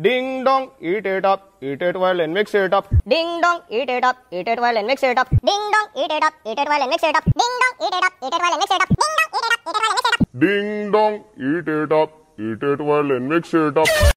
Ding dong, eat it up, eat it while and mix it up. Ding dong, eat it up, eat it while and mix it up. Ding dong, eat it up, eat it while and mix it up. Ding dong, eat it up, eat it while and mix it up. Ding dong, eat it up, eat it while and mix it up. Ding dong, eat it up, eat it while and mix it up.